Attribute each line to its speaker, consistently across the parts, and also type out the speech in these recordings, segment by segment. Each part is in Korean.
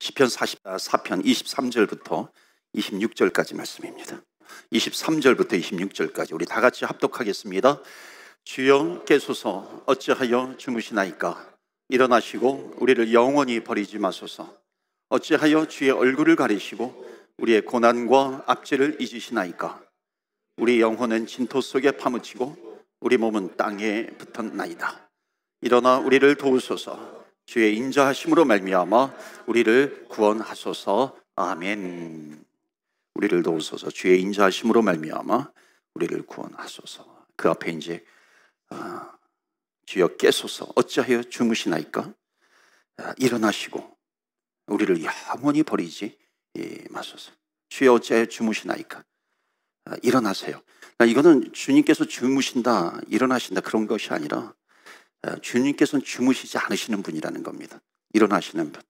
Speaker 1: 시편 44편 아, 23절부터 26절까지 말씀입니다. 23절부터 26절까지 우리 다 같이 합독하겠습니다. 주여 깨소서 어찌하여 주무시나이까 일어나시고 우리를 영원히 버리지 마소서 어찌하여 주의 얼굴을 가리시고 우리의 고난과 압제를 잊으시나이까 우리 영혼은 진토 속에 파묻히고 우리 몸은 땅에 붙었나이다 일어나 우리를 도우소서 주의 인자하심으로 말미암아 우리를 구원하소서. 아멘. 우리를 도우소서. 주의 인자하심으로 말미암아 우리를 구원하소서. 그 앞에 이제 아, 주여 깨소서. 어찌하여 주무시나이까? 아, 일어나시고 우리를 영원히 버리지 예, 마소서. 주여 어찌하여 주무시나이까? 아, 일어나세요. 이거는 주님께서 주무신다, 일어나신다 그런 것이 아니라 어, 주님께서는 주무시지 않으시는 분이라는 겁니다. 일어나시는 분.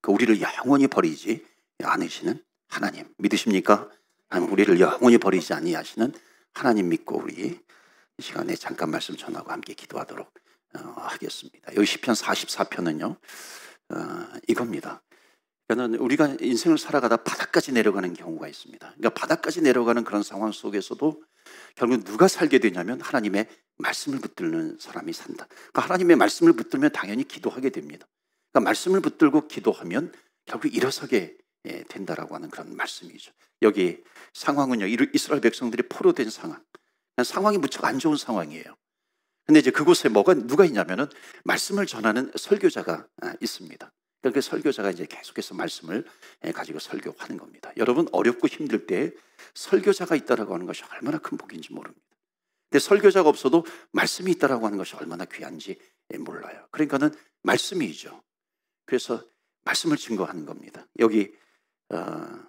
Speaker 1: 그 우리를 영원히 버리지 않으시는 하나님. 믿으십니까? 하나님 우리를 영원히 버리지 아니하시는 하나님 믿고 우리 이 시간에 잠깐 말씀 전하고 함께 기도하도록 어, 하겠습니다. 여기 시편 44편은요. 어, 이겁니다. 그러 우리가 인생을 살아가다 바닥까지 내려가는 경우가 있습니다. 그러니까 바닥까지 내려가는 그런 상황 속에서도 결국 누가 살게 되냐면 하나님의 말씀을 붙들는 사람이 산다. 그러니까 하나님의 말씀을 붙들면 당연히 기도하게 됩니다. 그러니까 말씀을 붙들고 기도하면 결국 일어서게 예, 된다라고 하는 그런 말씀이죠. 여기 상황은요, 이스라엘 백성들이 포로된 상황. 상황이 무척 안 좋은 상황이에요. 근데 이제 그곳에 뭐가, 누가 있냐면은 말씀을 전하는 설교자가 아, 있습니다. 그러니 설교자가 이제 계속해서 말씀을 예, 가지고 설교하는 겁니다. 여러분 어렵고 힘들 때 설교자가 있다라고 하는 것이 얼마나 큰 복인지 모릅니다. 근데 설교자가 없어도 말씀이 있다라고 하는 것이 얼마나 귀한지 예, 몰라요. 그러니까는 말씀이죠. 그래서 말씀을 증거하는 겁니다. 여기 어,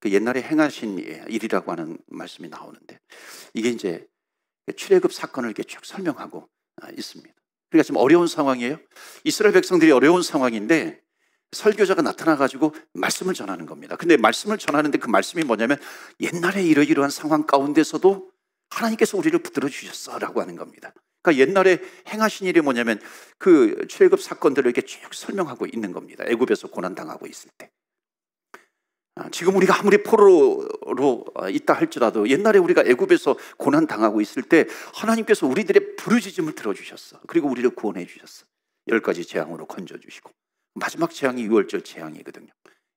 Speaker 1: 그 옛날에 행하신 예, 일이라고 하는 말씀이 나오는데 이게 이제 출애굽 사건을 이렇게 쭉 설명하고 아, 있습니다. 우리가 지금 어려운 상황이에요. 이스라엘 백성들이 어려운 상황인데 설교자가 나타나가지고 말씀을 전하는 겁니다. 근데 말씀을 전하는데 그 말씀이 뭐냐면 옛날에 이러이러한 상황 가운데서도 하나님께서 우리를 붙들어 주셨어라고 하는 겁니다. 그러니까 옛날에 행하신 일이 뭐냐면 그최애 사건들을 이렇게 쭉 설명하고 있는 겁니다. 애굽에서 고난 당하고 있을 때. 아, 지금 우리가 아무리 포로로 어, 있다 할지라도 옛날에 우리가 애굽에서 고난 당하고 있을 때 하나님께서 우리들의 부르짖음을 들어주셨어. 그리고 우리를 구원해 주셨어. 열 가지 재앙으로 건져 주시고 마지막 재앙이 유월절 재앙이거든요.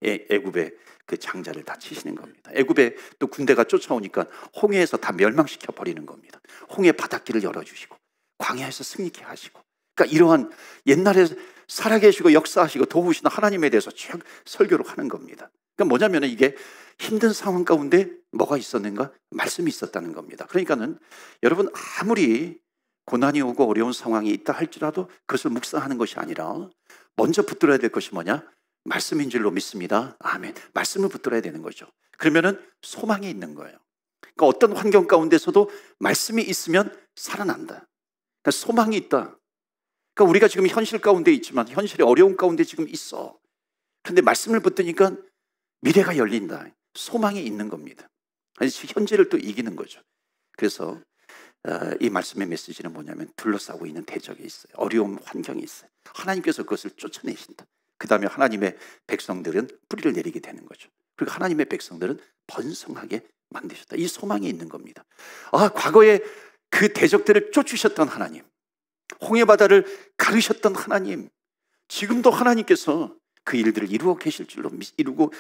Speaker 1: 애, 굽의그 장자를 다 치시는 겁니다. 애굽의또 군대가 쫓아오니까 홍해에서 다 멸망시켜 버리는 겁니다. 홍해 바닷길을 열어 주시고 광야에서 승리케 하시고 그러니까 이러한 옛날에 살아계시고 역사하시고 도우시는 하나님에 대해서 쭉 설교를 하는 겁니다. 그러니까 뭐냐면 이게 힘든 상황 가운데 뭐가 있었는가? 말씀이 있었다는 겁니다. 그러니까는 여러분 아무리 고난이 오고 어려운 상황이 있다 할지라도 그것을 묵상하는 것이 아니라 먼저 붙들어야 될 것이 뭐냐? 말씀인 줄로 믿습니다. 아멘. 말씀을 붙들어야 되는 거죠. 그러면은 소망이 있는 거예요. 그러니까 어떤 환경 가운데서도 말씀이 있으면 살아난다. 그러니까 소망이 있다. 그러니까 우리가 지금 현실 가운데 있지만 현실이 어려운 가운데 지금 있어. 그런데 말씀을 붙드니까 미래가 열린다. 소망이 있는 겁니다. 현재를 또 이기는 거죠. 그래서 어, 이 말씀의 메시지는 뭐냐면 둘러싸고 있는 대적이 있어요. 어려운 환경이 있어요. 하나님께서 그것을 쫓아내신다. 그 다음에 하나님의 백성들은 뿌리를 내리게 되는 거죠. 그리고 하나님의 백성들은 번성하게 만드셨다. 이 소망이 있는 겁니다. 아, 과거에 그 대적들을 쫓으셨던 하나님, 홍해 바다를 가르셨던 하나님, 지금도 하나님께서 그 일들을 이루어 계실 줄로 이루고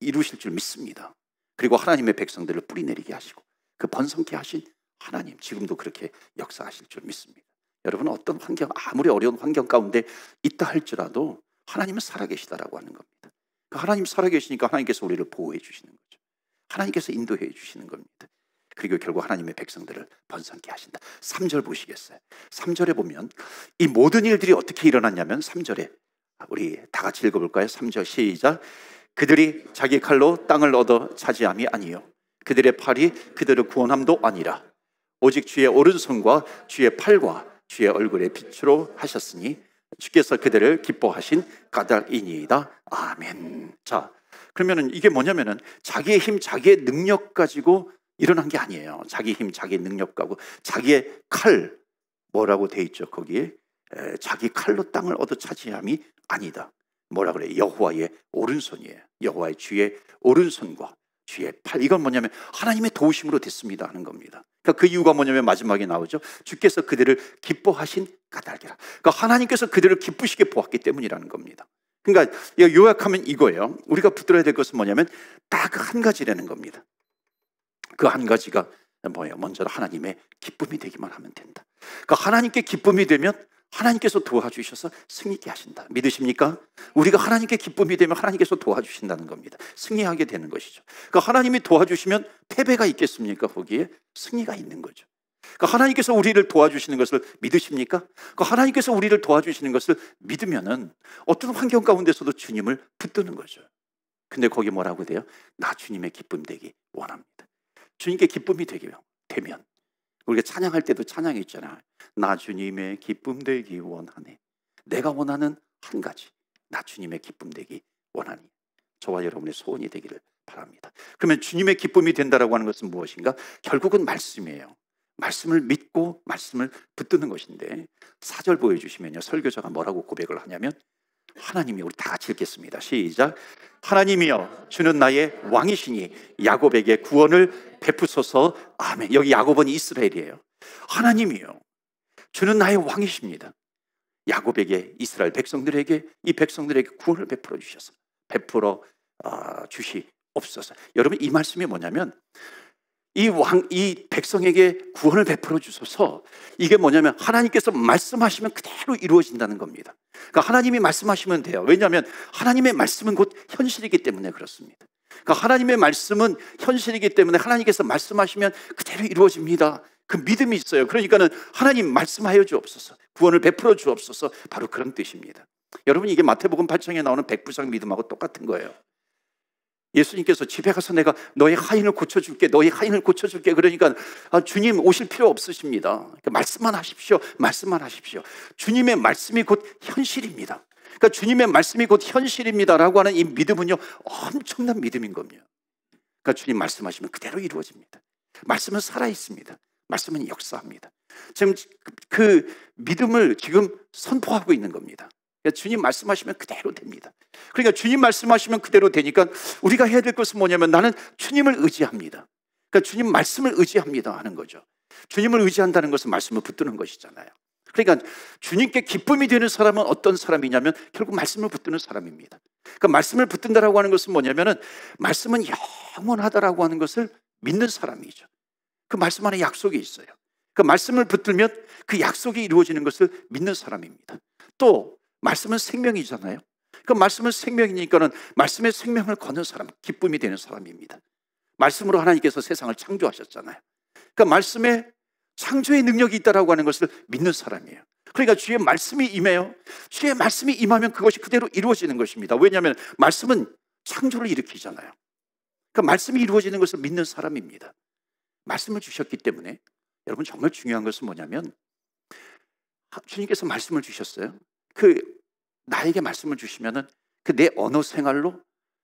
Speaker 1: 이루실 줄 믿습니다. 그리고 하나님의 백성들을 뿌리내리게 하시고 그 번성케 하신 하나님 지금도 그렇게 역사하실 줄 믿습니다. 여러분 어떤 환경 아무리 어려운 환경 가운데 있다 할지라도 하나님은 살아계시다라고 하는 겁니다. 그 하나님 살아계시니까 하나님께서 우리를 보호해 주시는 거죠. 하나님께서 인도해 주시는 겁니다. 그리고 결국 하나님의 백성들을 번성케 하신다. 3절 보시겠어요? 3절에 보면 이 모든 일들이 어떻게 일어났냐면 3절에 우리 다 같이 읽어볼까요? 3절 시작. 그들이 자기 칼로 땅을 얻어 차지함이 아니요. 그들의 팔이 그들을 구원함도 아니라. 오직 주의 오른손과 주의 팔과 주의 얼굴의 빛으로 하셨으니 주께서 그들을 기뻐하신 까닭이니이다. 아멘. 자, 그러면 이게 뭐냐면은 자기의 힘, 자기의 능력 가지고 일어난 게 아니에요. 자기 힘, 자기 능력 가고 자기의 칼 뭐라고 돼 있죠 거기에 에, 자기 칼로 땅을 얻어 차지함이 아니다. 뭐라 그래? 여호와의 오른손이에요. 여호와의 주의 오른손과 주의 팔. 이건 뭐냐면 하나님의 도우심으로 됐습니다 하는 겁니다. 그러니까 그 이유가 뭐냐면 마지막에 나오죠. 주께서 그들을 기뻐하신 까닭이라. 그러니까 하나님께서 그들을 기쁘시게 보았기 때문이라는 겁니다. 그러니까 요약하면 이거예요. 우리가 붙들어야 될 것은 뭐냐면 딱 한 가지라는 겁니다. 그 한 가지가 뭐예요? 먼저 하나님의 기쁨이 되기만 하면 된다. 그러니까 하나님께 기쁨이 되면 하나님께서 도와주셔서 승리케 하신다. 믿으십니까? 우리가 하나님께 기쁨이 되면 하나님께서 도와주신다는 겁니다. 승리하게 되는 것이죠. 그러니까 하나님이 도와주시면 패배가 있겠습니까? 거기에 승리가 있는 거죠. 그러니까 하나님께서 우리를 도와주시는 것을 믿으십니까? 그러니까 하나님께서 우리를 도와주시는 것을 믿으면은 어떤 환경 가운데서도 주님을 붙드는 거죠. 근데 거기 뭐라고 돼요? 나 주님의 기쁨 되기 원합니다. 주님께 기쁨이 되기 되면 우리가 찬양할 때도 찬양했잖아나 주님의 기쁨 되기 원하네. 내가 원하는 한 가지. 나 주님의 기쁨 되기 원하니. 저와 여러분의 소원이 되기를 바랍니다. 그러면 주님의 기쁨이 된다라고 하는 것은 무엇인가? 결국은 말씀이에요. 말씀을 믿고 말씀을 붙드는 것인데 사절 보여주시면요. 설교자가 뭐라고 고백을 하냐면 하나님이 우리 다 같이 읽겠습니다. 시작. 하나님이여 주는 나의 왕이시니 야곱에게 구원을 베푸소서 아멘. 여기 야곱은 이스라엘이에요. 하나님이요. 주는 나의 왕이십니다. 야곱에게 이스라엘 백성들에게 이 백성들에게 구원을 베풀어 주셔서 베풀어 아, 주시옵소서. 여러분 이 말씀이 뭐냐면 이 왕, 이 백성에게 구원을 베풀어 주소서 이게 뭐냐면 하나님께서 말씀하시면 그대로 이루어진다는 겁니다. 그러니까 하나님이 말씀하시면 돼요. 왜냐하면 하나님의 말씀은 곧 현실이기 때문에 그렇습니다. 그러니까 하나님의 말씀은 현실이기 때문에 하나님께서 말씀하시면 그대로 이루어집니다. 그 믿음이 있어요. 그러니까는 하나님 말씀하여 주옵소서. 구원을 베풀어 주옵소서. 바로 그런 뜻입니다. 여러분 이게 마태복음 8장에 나오는 백부장 믿음하고 똑같은 거예요. 예수님께서 집에 가서 내가 너의 하인을 고쳐줄게, 너의 하인을 고쳐줄게. 그러니까 아, 주님 오실 필요 없으십니다. 그러니까 말씀만 하십시오, 말씀만 하십시오. 주님의 말씀이 곧 현실입니다. 그러니까 주님의 말씀이 곧 현실입니다라고 하는 이 믿음은요, 엄청난 믿음인 겁니다. 그러니까 주님 말씀하시면 그대로 이루어집니다. 말씀은 살아있습니다. 말씀은 역사합니다. 지금 그 믿음을 지금 선포하고 있는 겁니다. 그러니까 주님 말씀하시면 그대로 됩니다. 그러니까 주님 말씀하시면 그대로 되니까 우리가 해야 될 것은 뭐냐면 나는 주님을 의지합니다. 그러니까 주님 말씀을 의지합니다 하는 거죠. 주님을 의지한다는 것은 말씀을 붙드는 것이잖아요. 그러니까 주님께 기쁨이 되는 사람은 어떤 사람이냐면 결국 말씀을 붙드는 사람입니다. 그 말씀을 붙든다라고 하는 것은 뭐냐면은 말씀은 영원하다라고 하는 것을 믿는 사람이죠. 그 말씀 안에 약속이 있어요. 그 말씀을 붙들면 그 약속이 이루어지는 것을 믿는 사람입니다. 또 말씀은 생명이잖아요. 그 말씀은 생명이니까는 말씀의 생명을 거는 사람, 기쁨이 되는 사람입니다. 말씀으로 하나님께서 세상을 창조하셨잖아요. 그 말씀의 창조의 능력이 있다라고 하는 것을 믿는 사람이에요. 그러니까 주의 말씀이 임해요. 주의 말씀이 임하면 그것이 그대로 이루어지는 것입니다. 왜냐하면 말씀은 창조를 일으키잖아요. 그 말씀이 이루어지는 것을 믿는 사람입니다. 말씀을 주셨기 때문에 여러분 정말 중요한 것은 뭐냐면 주님께서 말씀을 주셨어요. 그 나에게 말씀을 주시면은 그 내 언어 생활로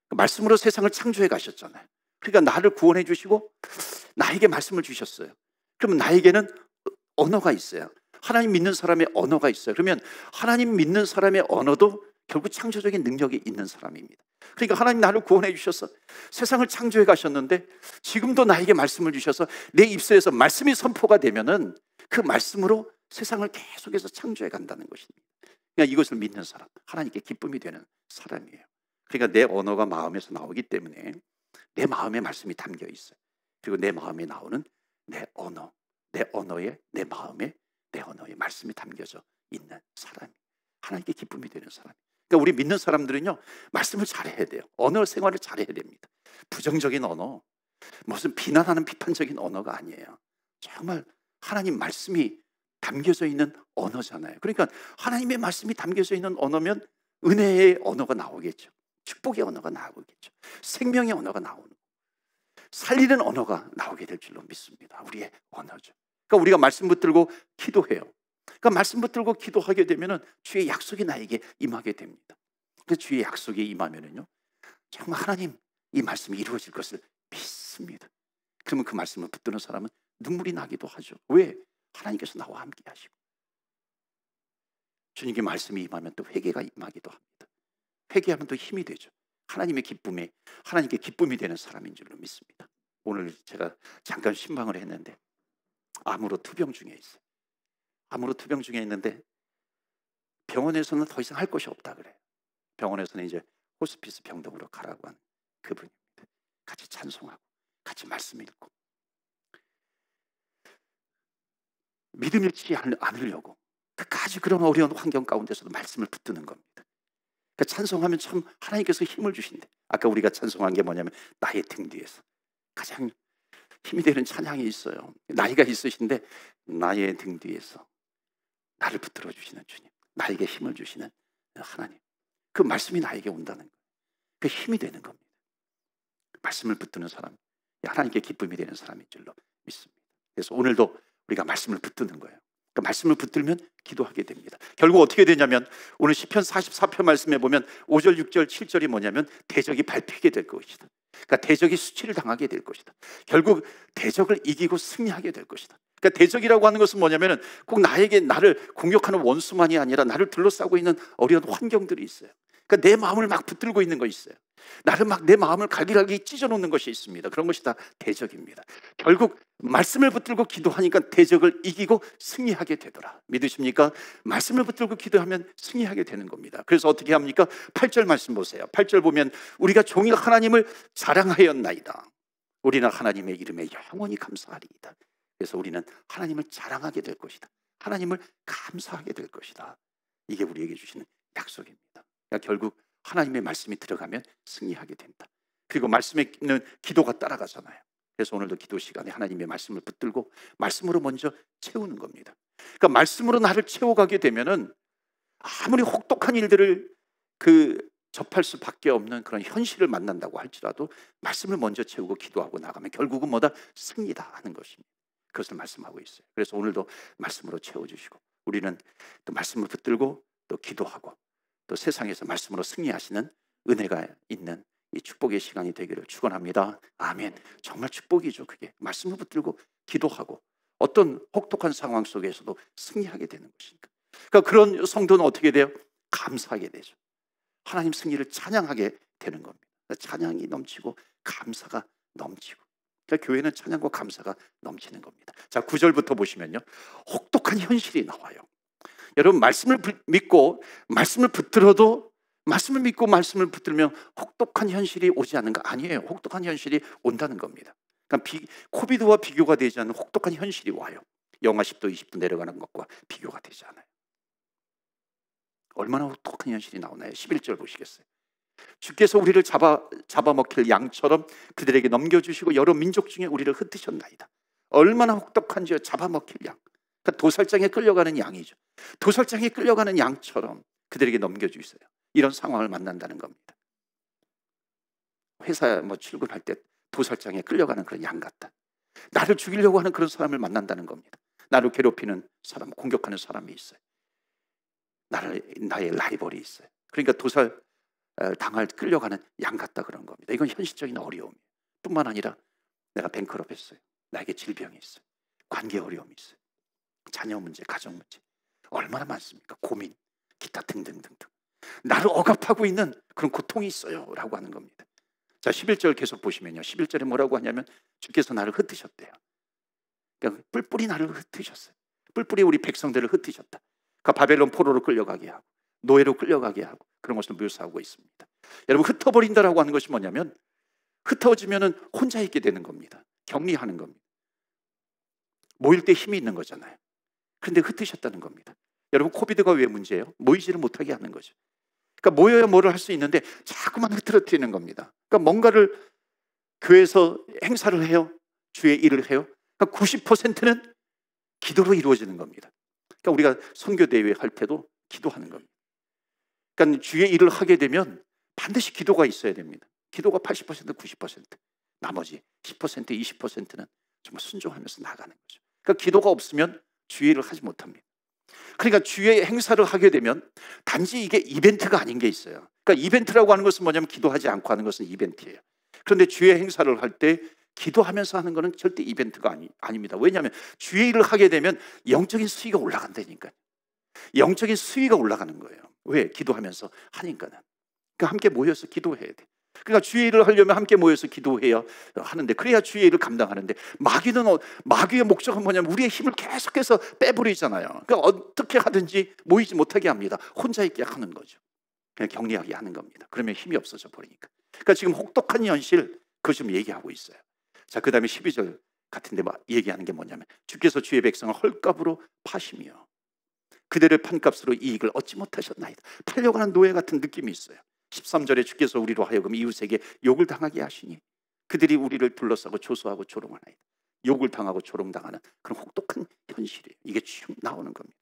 Speaker 1: 그 말씀으로 세상을 창조해 가셨잖아요. 그러니까 나를 구원해 주시고 나에게 말씀을 주셨어요. 그럼 나에게는 언어가 있어요. 하나님 믿는 사람의 언어가 있어요. 그러면 하나님 믿는 사람의 언어도 결국 창조적인 능력이 있는 사람입니다. 그러니까 하나님 나를 구원해 주셔서 세상을 창조해 가셨는데 지금도 나에게 말씀을 주셔서 내 입술에서 말씀이 선포가 되면은 그 말씀으로 세상을 계속해서 창조해 간다는 것입니다. 그러니까 이것을 믿는 사람, 하나님께 기쁨이 되는 사람이에요. 그러니까 내 언어가 마음에서 나오기 때문에 내마음에 말씀이 담겨 있어요. 그리고 내 마음에 나오는 내 언어, 내 언어에, 내 마음에, 내 언어에 말씀이 담겨져 있는 사람이 하나님께 기쁨이 되는 사람이. 그러니까 우리 믿는 사람들은요 말씀을 잘해야 돼요. 언어 생활을 잘해야 됩니다. 부정적인 언어, 무슨 비난하는 비판적인 언어가 아니에요. 정말 하나님 말씀이 담겨져 있는 언어잖아요. 그러니까 하나님의 말씀이 담겨져 있는 언어면 은혜의 언어가 나오겠죠. 축복의 언어가 나오겠죠. 생명의 언어가 나오는 살리는 언어가 나오게 될 줄로 믿습니다. 우리의 언어죠. 그러니까 우리가 말씀 붙들고 기도해요. 그러니까 말씀 붙들고 기도하게 되면은 주의 약속이 나에게 임하게 됩니다. 그 주의 약속이 임하면은요, 정말 하나님 이 말씀이 이루어질 것을 믿습니다. 그러면 그 말씀을 붙드는 사람은 눈물이 나기도 하죠. 왜? 하나님께서 나와 함께 하시고 주님께 말씀이 임하면 또 회개가 임하기도 합니다. 회개하면 또 힘이 되죠. 하나님의 기쁨이 하나님께 기쁨이 되는 사람인 줄로 믿습니다. 오늘 제가 잠깐 신방을 했는데 암으로 투병 중에 있어요. 암으로 투병 중에 있는데 병원에서는 더 이상 할 것이 없다 그래요. 병원에서는 이제 호스피스 병동으로 가라고 한 그분입니다. 같이 찬송하고 같이 말씀 읽고 믿음 잃지 않으려고 끝까지 그런 어려운 환경 가운데서도 말씀을 붙드는 겁니다. 그러니까 찬송하면 참 하나님께서 힘을 주신대. 아까 우리가 찬송한 게 뭐냐면 나의 등 뒤에서 가장 힘이 되는 찬양이 있어요. 나이가 있으신데 나의 등 뒤에서 나를 붙들어 주시는 주님, 나에게 힘을 주시는 하나님. 그 말씀이 나에게 온다는 거예요. 그 힘이 되는 겁니다. 말씀을 붙드는 사람, 하나님께 기쁨이 되는 사람인 줄로 믿습니다. 그래서 오늘도 우리가 말씀을 붙드는 거예요. 그 말씀을 붙들면 기도하게 됩니다. 결국 어떻게 되냐면 오늘 시편 44편 말씀에 보면 5절, 6절, 7절이 뭐냐면 대적이 밟히게 될 것이다. 그러니까 대적이 수치를 당하게 될 것이다. 결국 대적을 이기고 승리하게 될 것이다. 그러니까 대적이라고 하는 것은 뭐냐면꼭 나에게 나를 공격하는 원수만이 아니라 나를 둘러싸고 있는 어려운 환경들이 있어요. 그러니까 내 마음을 막 붙들고 있는 거 있어요. 나름 막내 마음을 갈기갈기 찢어놓는 것이 있습니다. 그런 것이 다 대적입니다. 결국 말씀을 붙들고 기도하니까 대적을 이기고 승리하게 되더라. 믿으십니까? 말씀을 붙들고 기도하면 승리하게 되는 겁니다. 그래서 어떻게 합니까? 8절 말씀 보세요. 8절 보면 우리가 종일 하나님을 자랑하였나이다. 우리는 하나님의 이름에 영원히 감사하리이다. 그래서 우리는 하나님을 자랑하게 될 것이다. 하나님을 감사하게 될 것이다. 이게 우리에게 주시는 약속입니다. 그러니까 결국 하나님의 말씀이 들어가면 승리하게 된다. 그리고 말씀에 있는 기도가 따라가잖아요. 그래서 오늘도 기도 시간에 하나님의 말씀을 붙들고 말씀으로 먼저 채우는 겁니다. 그러니까 말씀으로 나를 채워가게 되면은 아무리 혹독한 일들을 그 접할 수밖에 없는 그런 현실을 만난다고 할지라도 말씀을 먼저 채우고 기도하고 나가면 결국은 뭐다 승리다 하는 것입니다. 그것을 말씀하고 있어요. 그래서 오늘도 말씀으로 채워주시고 우리는 또 말씀을 붙들고 또 기도하고 또 세상에서 말씀으로 승리하시는 은혜가 있는 이 축복의 시간이 되기를 축원합니다. 아멘. 정말 축복이죠. 그게 말씀을 붙들고 기도하고 어떤 혹독한 상황 속에서도 승리하게 되는 것이니까. 그러니까 그런 성도는 어떻게 돼요? 감사하게 되죠. 하나님 승리를 찬양하게 되는 겁니다. 그러니까 찬양이 넘치고 감사가 넘치고. 그러니까 교회는 찬양과 감사가 넘치는 겁니다. 자, 9절부터 보시면요. 혹독한 현실이 나와요. 여러분 말씀을 믿고 말씀을 붙들어도 말씀을 믿고 말씀을 붙들면 혹독한 현실이 오지 않는 거 아니에요. 혹독한 현실이 온다는 겁니다. 그러니까 비, 코비드와 비교가 되지 않는 혹독한 현실이 와요. 영하 10도, 20도 내려가는 것과 비교가 되지 않아요. 얼마나 혹독한 현실이 나오나요? 11절 보시겠어요. 주께서 우리를 잡아, 잡아먹힐 양처럼 그들에게 넘겨주시고 여러 민족 중에 우리를 흩으셨나이다. 얼마나 혹독한지요. 잡아먹힐 양. 그러니까 도살장에 끌려가는 양이죠. 도살장에 끌려가는 양처럼 그들에게 넘겨주세요. 이런 상황을 만난다는 겁니다. 회사 뭐 출근할 때 도살장에 끌려가는 그런 양 같다. 나를 죽이려고 하는 그런 사람을 만난다는 겁니다. 나를 괴롭히는 사람, 공격하는 사람이 있어요. 나를, 나의 라이벌이 있어요. 그러니까 도살 어, 당할 끌려가는 양 같다 그런 겁니다. 이건 현실적인 어려움 뿐만 아니라 내가 뱅크럽했어요. 나에게 질병이 있어요. 관계 어려움이 있어요. 자녀 문제, 가정 문제 얼마나 많습니까? 고민, 기타 등등등등. 나를 억압하고 있는 그런 고통이 있어요. 라고 하는 겁니다. 자, 11절 계속 보시면요. 11절에 뭐라고 하냐면 주께서 나를 흩으셨대요. 그러니까 뿔뿔이 나를 흩으셨어요. 뿔뿔이 우리 백성들을 흩으셨다. 그 바벨론 포로로 끌려가게 하고 노예로 끌려가게 하고 그런 것을 묘사하고 있습니다. 여러분 흩어버린다라고 하는 것이 뭐냐면 흩어지면 혼자 있게 되는 겁니다. 격리하는 겁니다. 모일 때 힘이 있는 거잖아요. 근데 흩으셨다는 겁니다. 여러분 코비드가 왜 문제예요? 모이지를 못하게 하는 거죠. 그러니까 모여야 뭐를 할 수 있는데 자꾸만 흐트러뜨리는 겁니다. 그러니까 뭔가를 교회에서 행사를 해요. 주의 일을 해요. 그러니까 90%는 기도로 이루어지는 겁니다. 그러니까 우리가 선교 대회 할 때도 기도하는 겁니다. 그러니까 주의 일을 하게 되면 반드시 기도가 있어야 됩니다. 기도가 80% 90% 나머지 10% 20%는 정말 순종하면서 나가는 거죠. 그러니까 기도가 없으면 주의를 하지 못합니다. 그러니까 주의 행사를 하게 되면 단지 이게 이벤트가 아닌 게 있어요. 그러니까 이벤트라고 하는 것은 뭐냐면 기도하지 않고 하는 것은 이벤트예요. 그런데 주의 행사를 할 때 기도하면서 하는 것은 절대 이벤트가 아니, 아닙니다. 왜냐하면 주의 일을 하게 되면 영적인 수위가 올라간다니까요. 영적인 수위가 올라가는 거예요. 왜? 기도하면서 하니까는. 그러니까 함께 모여서 기도해야 돼. 그러니까 주의 일을 하려면 함께 모여서 기도해야 하는데 그래야 주의 일을 감당하는데 마귀는 어, 마귀의 목적은 뭐냐면 우리의 힘을 계속해서 빼버리잖아요. 그러니까 어떻게 하든지 모이지 못하게 합니다. 혼자 있게 하는 거죠. 그냥 격리하게 하는 겁니다. 그러면 힘이 없어져 버리니까. 그러니까 지금 혹독한 현실 그거 지금 얘기하고 있어요. 자, 그다음에 12절 같은데 막 얘기하는 게 뭐냐면 주께서 주의 백성을 헐값으로 파시며 그들을 판값으로 이익을 얻지 못하셨나이다. 팔려하는 노예 같은 느낌이 있어요. 13절에 주께서 우리로 하여금 이웃에게 욕을 당하게 하시니 그들이 우리를 둘러싸고 조소하고 조롱하나이다. 욕을 당하고 조롱당하는 그런 혹독한 현실이에요. 이게 쭉 나오는 겁니다.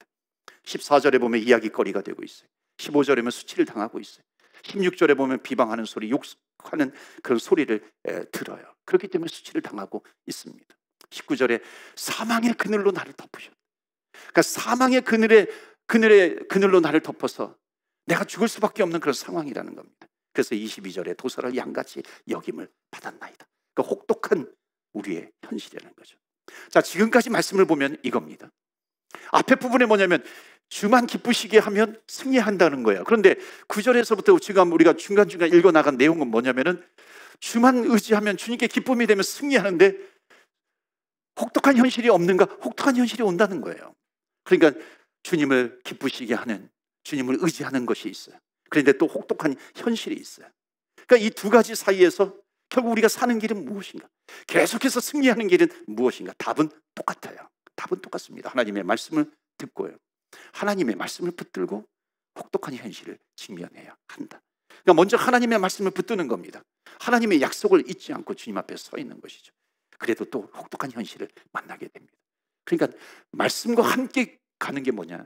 Speaker 1: 14절에 보면 이야기거리가 되고 있어요. 15절에면 보 수치를 당하고 있어요. 16절에 보면 비방하는 소리, 욕하는 그런 소리를 들어요. 그렇기 때문에 수치를 당하고 있습니다. 19절에 사망의 그늘로 나를 덮으셨다. 그러니까 사망의 그늘에 그늘에 그늘로 나를 덮어서 내가 죽을 수밖에 없는 그런 상황이라는 겁니다. 그래서 22절에 도서를 양같이 역임을 받았나이다. 그 혹독한 우리의 현실이라는 거죠. 자, 지금까지 말씀을 보면 이겁니다. 앞에 부분에 뭐냐면 주만 기쁘시게 하면 승리한다는 거예요 그런데 9절에서부터 지금 우리가 중간중간 읽어 나간 내용은 뭐냐면은 주만 의지하면 주님께 기쁨이 되면 승리하는데 혹독한 현실이 없는가? 혹독한 현실이 온다는 거예요. 그러니까 주님을 기쁘시게 하는 주님을 의지하는 것이 있어요. 그런데 또 혹독한 현실이 있어요. 그러니까 이 두 가지 사이에서 결국 우리가 사는 길은 무엇인가? 계속해서 승리하는 길은 무엇인가? 답은 똑같아요. 답은 똑같습니다. 하나님의 말씀을 듣고요. 하나님의 말씀을 붙들고 혹독한 현실을 직면해야 한다. 그러니까 먼저 하나님의 말씀을 붙드는 겁니다. 하나님의 약속을 잊지 않고 주님 앞에 서 있는 것이죠. 그래도 또 혹독한 현실을 만나게 됩니다. 그러니까 말씀과 함께 가는 게 뭐냐?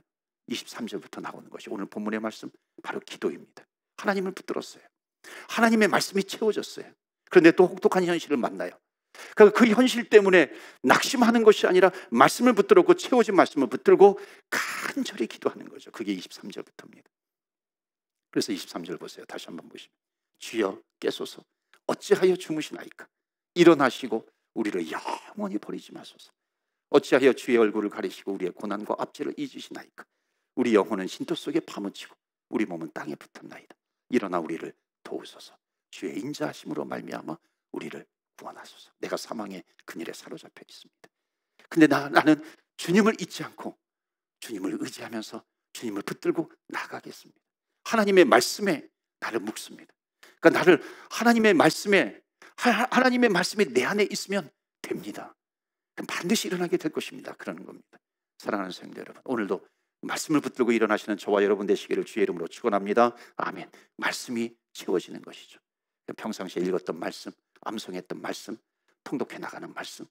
Speaker 1: 23절부터 나오는 것이 오늘 본문의 말씀 바로 기도입니다. 하나님을 붙들었어요. 하나님의 말씀이 채워졌어요. 그런데 또 혹독한 현실을 만나요. 그, 그 현실 때문에 낙심하는 것이 아니라 말씀을 붙들었고 채워진 말씀을 붙들고 간절히 기도하는 거죠. 그게 23절부터입니다. 그래서 23절 보세요. 다시 한번 보시면 주여 깨소서 어찌하여 주무시나이까 일어나시고 우리를 영원히 버리지 마소서 어찌하여 주의 얼굴을 가리시고 우리의 고난과 압제를 잊으시나이까 우리 영혼은 신도 속에 파묻히고 우리 몸은 땅에 붙었나이다. 일어나 우리를 도우소서. 주의 인자하심으로 말미암아 우리를 구원하소서. 내가 사망의 그늘에 사로잡혀 있습니다. 근데 나, 나는 주님을 잊지 않고 주님을 의지하면서 주님을 붙들고 나가겠습니다. 하나님의 말씀에 나를 묶습니다. 그러니까 나를 하나님의 말씀에 하나님의 말씀이 내 안에 있으면 됩니다. 반드시 일어나게 될 것입니다. 그러는 겁니다. 사랑하는 성도 여러분, 오늘도 말씀을 붙들고 일어나시는 저와 여러분 되시기를 주의 이름으로 축원합니다. 아멘. 말씀이 채워지는 것이죠. 평상시에 읽었던 말씀, 암송했던 말씀, 통독해 나가는 말씀,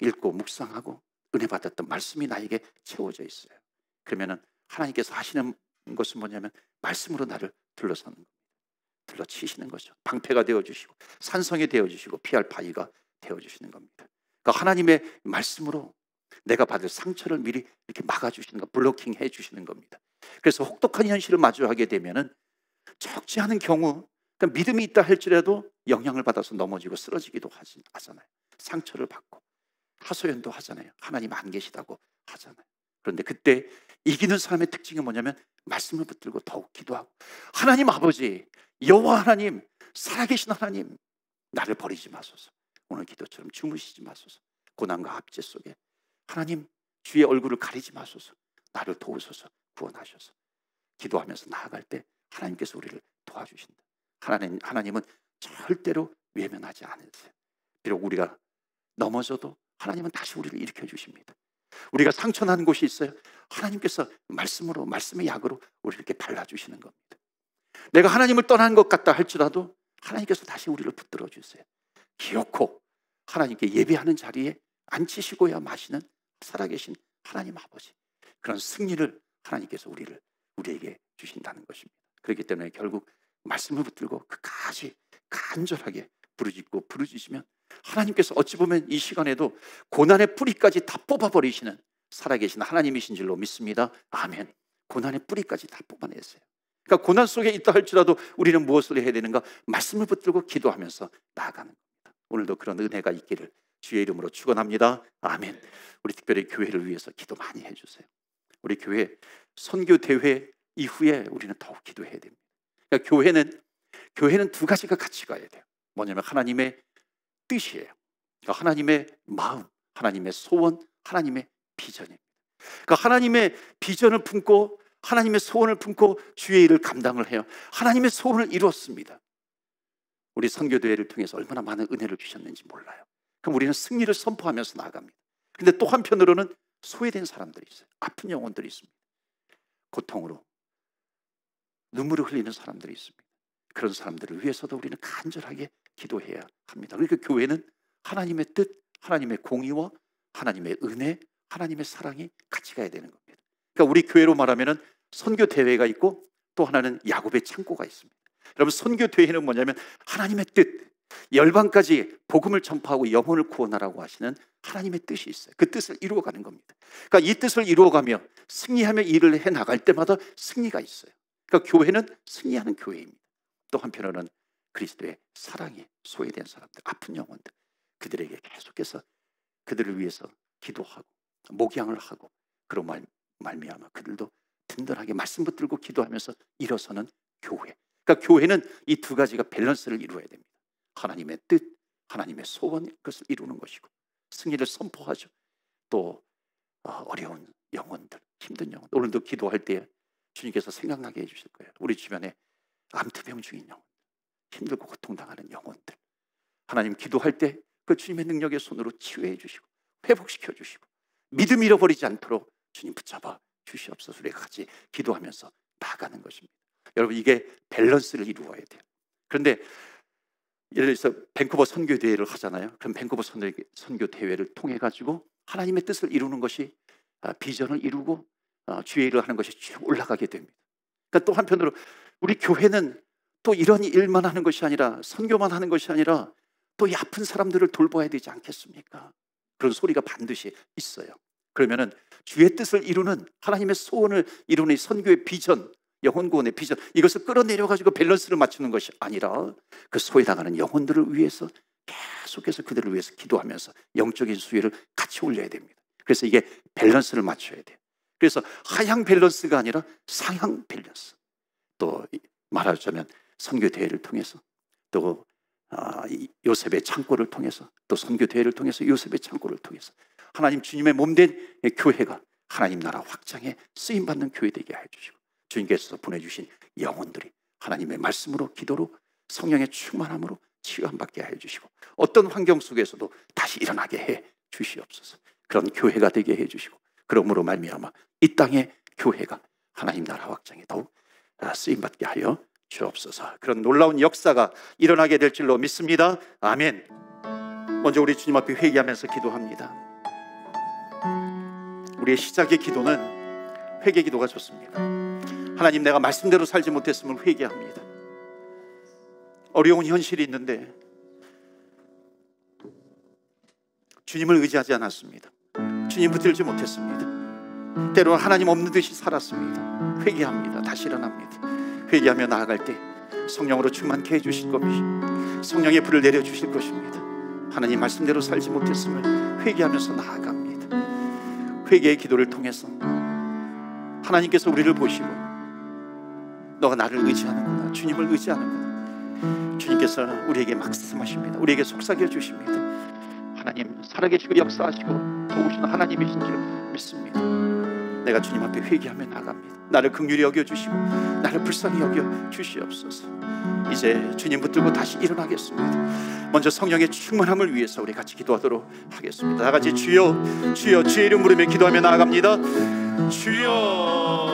Speaker 1: 읽고 묵상하고 은혜 받았던 말씀이 나에게 채워져 있어요. 그러면은 하나님께서 하시는 것은 뭐냐면 말씀으로 나를 둘러서는 겁니다. 둘러치시는 거죠. 방패가 되어 주시고 산성이 되어 주시고 피할 바위가 되어 주시는 겁니다. 그러니까 하나님의 말씀으로 내가 받을 상처를 미리 이렇게 막아주시는 거, 블로킹 해주시는 겁니다. 그래서 혹독한 현실을 마주하게 되면은 적지 않은 경우, 그러니까 믿음이 있다 할지라도 영향을 받아서 넘어지고 쓰러지기도 하잖아요. 상처를 받고 하소연도 하잖아요. 하나님 안 계시다고 하잖아요. 그런데 그때 이기는 사람의 특징이 뭐냐면 말씀을 붙들고 더욱 기도하고 하나님 아버지 여호와 하나님 살아계신 하나님 나를 버리지 마소서 오늘 기도처럼 주무시지 마소서 고난과 압제 속에 하나님 주의 얼굴을 가리지 마소서. 나를 도우소서. 구원하소서 기도하면서 나아갈 때 하나님께서 우리를 도와주신다. 하나님, 하나님은 절대로 외면하지 않으세요. 비록 우리가 넘어져도 하나님은 다시 우리를 일으켜 주십니다. 우리가 상처난 곳이 있어요. 하나님께서 말씀으로, 말씀의 약으로 우리를 이렇게 발라주시는 겁니다. 내가 하나님을 떠난 것 같다 할지라도 하나님께서 다시 우리를 붙들어 주세요. 기어코 하나님께 예배하는 자리에 앉히시고야 마시는 살아계신 하나님 아버지 그런 승리를 하나님께서 우리를 우리에게 주신다는 것입니다. 그렇기 때문에 결국 말씀을 붙들고 끝까지 간절하게 부르짖고 부르짖으면 하나님께서 어찌 보면 이 시간에도 고난의 뿌리까지 다 뽑아버리시는 살아계신 하나님이신 줄로 믿습니다. 아멘. 고난의 뿌리까지 다 뽑아내세요. 그러니까 고난 속에 있다 할지라도 우리는 무엇을 해야 되는가? 말씀을 붙들고 기도하면서 나아가는 겁니다. 오늘도 그런 은혜가 있기를 주의 이름으로 축원합니다. 아멘. 우리 특별히 교회를 위해서 기도 많이 해주세요. 우리 교회 선교 대회 이후에 우리는 더욱 기도해야 됩니다. 그러니까 교회는 교회는 두 가지가 같이 가야 돼요. 뭐냐면 하나님의 뜻이에요. 그러니까 하나님의 마음, 하나님의 소원, 하나님의 비전입니다. 그러니까 하나님의 비전을 품고 하나님의 소원을 품고 주의 일을 감당을 해요. 하나님의 소원을 이루었습니다. 우리 선교대회를 통해서 얼마나 많은 은혜를 주셨는지 몰라요. 그럼 우리는 승리를 선포하면서 나아갑니다. 근데 또 한편으로는 소외된 사람들이 있어요. 아픈 영혼들이 있습니다. 고통으로 눈물을 흘리는 사람들이 있습니다. 그런 사람들을 위해서도 우리는 간절하게 기도해야 합니다. 그러니까 교회는 하나님의 뜻, 하나님의 공의와 하나님의 은혜, 하나님의 사랑이 같이 가야 되는 겁니다. 그러니까 우리 교회로 말하면은 선교 대회가 있고 또 하나는 야곱의 창고가 있습니다. 여러분 선교 대회는 뭐냐면 하나님의 뜻, 열방까지 복음을 전파하고 영혼을 구원하라고 하시는 하나님의 뜻이 있어요. 그 뜻을 이루어가는 겁니다. 그러니까 이 뜻을 이루어가며 승리하며 일을 해 나갈 때마다 승리가 있어요. 그러니까 교회는 승리하는 교회입니다. 또 한편으로는 그리스도의 사랑에 소외된 사람들, 아픈 영혼들, 그들에게 계속해서 그들을 위해서 기도하고 목양을 하고 그런 말 말미암아 그들도 든든하게 말씀 붙들고 기도하면서 일어서는 교회. 그러니까 교회는 이 두 가지가 밸런스를 이루어야 됩니다. 하나님의 뜻, 하나님의 소원 그것을 이루는 것이고 승리를 선포하죠. 또 어, 어려운 영혼들, 힘든 영혼, 오늘도 기도할 때 주님께서 생각나게 해주실 거예요. 우리 주변에 암투병 중인 영혼, 힘들고 고통당하는 영혼들, 하나님 기도할 때 그 주님의 능력의 손으로 치유해 주시고 회복시켜 주시고 믿음 잃어버리지 않도록 주님 붙잡아 주시옵소서 우리 같이 기도하면서 나가는 것입니다. 여러분 이게 밸런스를 이루어야 돼요. 그런데 예를 들어서 밴쿠버 선교 대회를 하잖아요. 그럼 밴쿠버 선교 대회를 통해 가지고 하나님의 뜻을 이루는 것이 아, 비전을 이루고 아, 주의 일을 하는 것이 올라가게 됩니다. 그러니까 또 한편으로 우리 교회는 또 이런 일만 하는 것이 아니라 선교만 하는 것이 아니라 또이 아픈 사람들을 돌봐야 되지 않겠습니까? 그런 소리가 반드시 있어요. 그러면은 주의 뜻을 이루는 하나님의 소원을 이루는 선교의 비전 영혼구원의 비전 이것을 끌어내려가지고 밸런스를 맞추는 것이 아니라 그 소위 나가는 영혼들을 위해서 계속해서 그들을 위해서 기도하면서 영적인 수위를 같이 올려야 됩니다. 그래서 이게 밸런스를 맞춰야 돼요. 그래서 하향 밸런스가 아니라 상향 밸런스. 또 말하자면 선교 대회를 통해서 또 아, 요셉의 창고를 통해서 또 선교 대회를 통해서 요셉의 창고를 통해서 하나님 주님의 몸 된 교회가 하나님 나라 확장에 쓰임 받는 교회 되게 해 주시고 주님께서 보내주신 영혼들이 하나님의 말씀으로 기도로 성령의 충만함으로 치유받게해 주시고 어떤 환경 속에서도 다시 일어나게 해 주시옵소서 그런 교회가 되게 해 주시고 그러므로 말미암아 이 땅의 교회가 하나님 나라 확장에 더욱 아, 쓰임받게 하여 주옵소서 그런 놀라운 역사가 일어나게 될 줄로 믿습니다 아멘 먼저 우리 주님 앞에 회개하면서 기도합니다 우리의 시작의 기도는 회개 기도가 좋습니다 하나님 내가 말씀대로 살지 못했음을 회개합니다. 어려운 현실이 있는데 주님을 의지하지 않았습니다. 주님 붙들지 못했습니다. 때로 하나님 없는 듯이 살았습니다. 회개합니다. 다시 일어납니다. 회개하며 나아갈 때 성령으로 충만케 해주실 것이고 성령의 불을 내려주실 것입니다. 하나님 말씀대로 살지 못했음을 회개하면서 나아갑니다. 회개의 기도를 통해서 하나님께서 우리를 보시고 너가 나를 의지하는구나. 주님을 의지하는구나. 주님께서 우리에게 말씀하십니다. 우리에게 속삭여 주십니다. 하나님 살아계시고 역사하시고 도우시는 하나님이신 줄 믿습니다. 내가 주님 앞에 회개하며 나갑니다. 나를 긍휼히 여겨 주시고 나를 불쌍히 여겨 주시옵소서. 이제 주님 붙들고 다시 일어나겠습니다. 먼저 성령의 충만함을 위해서 우리 같이 기도하도록 하겠습니다. 다 같이 주여 주여 주의 이름 부르며 기도하며 나아갑니다. 주여